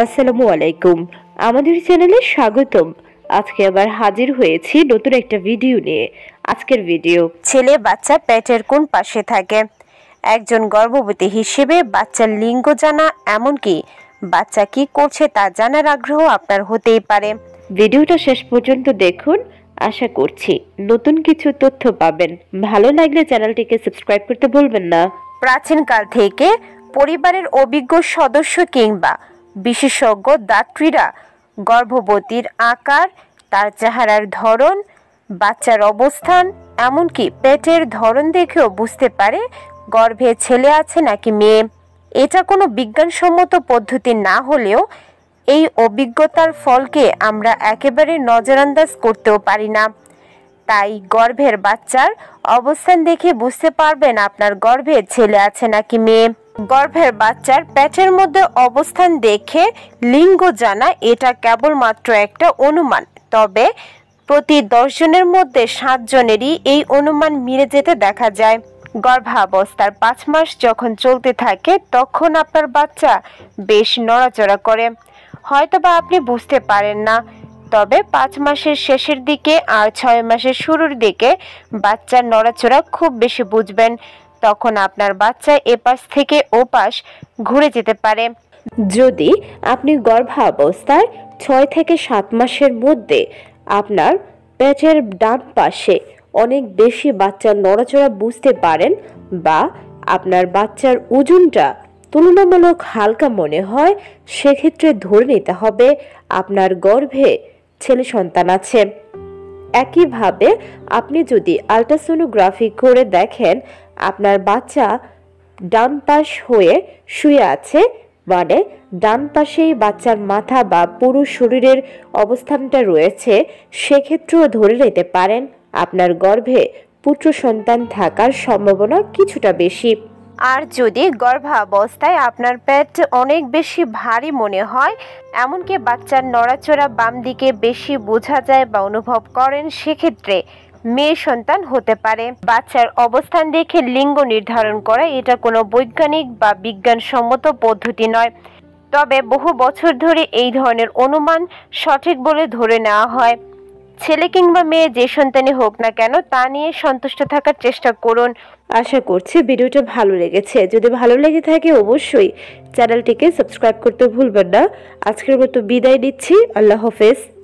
আসসালামু আলাইকুম আমাদের চ্যানেলে স্বাগতম আজকে আবার হাজির হয়েছি নতুন একটা ভিডিও নিয়ে আজকের ভিডিও ছেলে বাচ্চা পেটের কোন পাশে থাকে একজন গর্ভবতী হিসেবে বাচ্চার লিঙ্গ জানা এমনকি বাচ্চা কি করছে তা জানার আগ্রহ আপনার হতেই পারে ভিডিওটা শেষ পর্যন্ত দেখুন আশা করছি নতুন কিছু তথ্য পাবেন ভালো লাগলে চ্যানেলটিকে সাবস্ক্রাইব করতে ভুলবেন না প্রাচীনকাল থেকে পরিবারের অভিজ্ঞ সদস্য কিংবা বিশেষজ্ঞ দাত্রীরা গর্ভবতীর আকার তার চেহারার ধরন বাচ্চার অবস্থান এমনকি পেটের ধরন দেখেও বুঝতে পারে গর্ভে ছেলে আছে নাকি মেয়ে এটা কোনো বিজ্ঞানসম্মত পদ্ধতি না হলেও এই অভিজ্ঞতার ফলকে আমরা একেবারে নজরানদাজ করতেও পারি না তাই গর্ভের বাচ্চার অবস্থান দেখে বুঝতে পারবেন আপনার গর্ভে ছেলে আছে নাকি মেয়ে গর্ভের বাচ্চার পেটের মধ্যে অবস্থান দেখে লিঙ্গ জানা এটা কেবলমাত্র একটা অনুমান তবে প্রতি দশজনের মধ্যে সাতজনেরই এই অনুমান মিলে যেতে দেখা যায় গর্ভাবস্থার পাঁচ মাস যখন চলতে থাকে তখন আপনার বাচ্চা বেশ নড়াচড়া করে হয়তোবা আপনি বুঝতে পারেন না তবে পাঁচ মাসের শেষের দিকে আর ছয় মাসের শুরুর দিকে বাচ্চার নড়াচড়া খুব বেশি বুঝবেন তখন আপনার বাচ্চা এপাশ থেকে ওপাশ ঘুরে যেতে পারে যদি আপনি গর্ভাবস্থায় ছয় থেকে সাত মাসের মধ্যে আপনার পেটের ডান পাশে অনেক বেশি বাচ্চার নড়াচড়া বুঝতে পারেন বা আপনার বাচ্চার ওজনটা তুলনামূলক হালকা মনে হয় সেক্ষেত্রে ধরে নিতে হবে আপনার গর্ভে ছেলে সন্তান আছে একইভাবে আপনি যদি আলট্রাসোনোগ্রাফি করে দেখেন আপনার বাচ্চা ডান পাশ হয়ে শুয়ে আছে মানে ডান পাশেই বাচ্চার মাথা বা পুরো শরীরের অবস্থানটা রয়েছে সেক্ষেত্রেও ধরে নিতে পারেন আপনার গর্ভে পুত্র সন্তান থাকার সম্ভাবনা কিছুটা বেশি আর যদি গর্ভাবস্থায় আপনার পেট অনেক বেশি ভারী মনে হয় এমনকি বাচ্চার নড়াচড়া বাম দিকে বেশি বোঝা যায় বা অনুভব করেন সেক্ষেত্রে মেয়ে সন্তান হতে পারে বাচ্চার অবস্থান দেখে লিঙ্গ নির্ধারণ করা এটা কোনো বৈজ্ঞানিক বা বিজ্ঞানসম্মত পদ্ধতি নয় তবে বহু বছর ধরে এই ধরনের অনুমান সঠিক বলে ধরে নেওয়া হয় ছেলে কিংবা মেয়ে যে সন্তানই হোক না কেন তা নিয়ে সন্তুষ্ট থাকার চেষ্টা করুন আশা করছি ভিডিওটা ভালো লেগেছে যদি ভালো লেগে থাকে অবশ্যই চ্যানেলটিকে সাবস্ক্রাইব করতে ভুলবেন না আজকের মতো বিদায় দিচ্ছি আল্লাহ হাফেজ